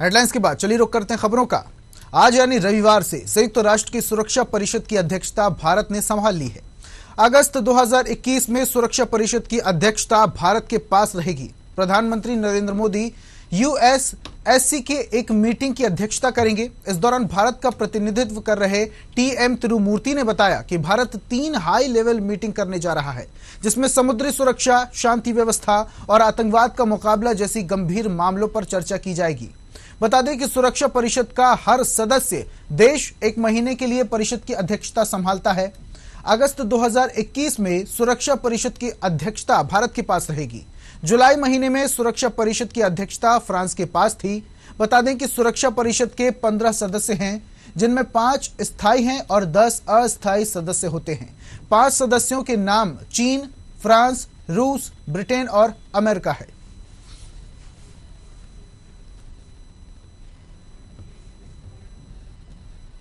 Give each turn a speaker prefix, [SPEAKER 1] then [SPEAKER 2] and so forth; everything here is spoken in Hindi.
[SPEAKER 1] हेडलाइंस के बाद चलिए रुक करते हैं खबरों का आज यानी रविवार से संयुक्त तो राष्ट्र की सुरक्षा परिषद की अध्यक्षता भारत ने संभाल ली है अगस्त 2021 में सुरक्षा परिषद की अध्यक्षता भारत के पास रहेगी प्रधानमंत्री नरेंद्र मोदी यूएस एससी के एक मीटिंग की अध्यक्षता करेंगे इस दौरान भारत का प्रतिनिधित्व कर रहे टी एम तिरुमूर्ति ने बताया कि भारत तीन हाई लेवल मीटिंग करने जा रहा है जिसमें समुद्री सुरक्षा शांति व्यवस्था और आतंकवाद का मुकाबला जैसी गंभीर मामलों पर चर्चा की जाएगी बता दें कि सुरक्षा परिषद का हर सदस्य देश एक महीने के लिए परिषद की अध्यक्षता संभालता है अगस्त 2021 में सुरक्षा परिषद की अध्यक्षता भारत के पास रहेगी जुलाई महीने में सुरक्षा परिषद की अध्यक्षता फ्रांस के पास थी बता दें कि सुरक्षा परिषद के पंद्रह सदस्य हैं जिनमें पांच स्थायी हैं और दस अस्थायी सदस्य होते हैं पांच सदस्यों के नाम चीन फ्रांस रूस ब्रिटेन और अमेरिका है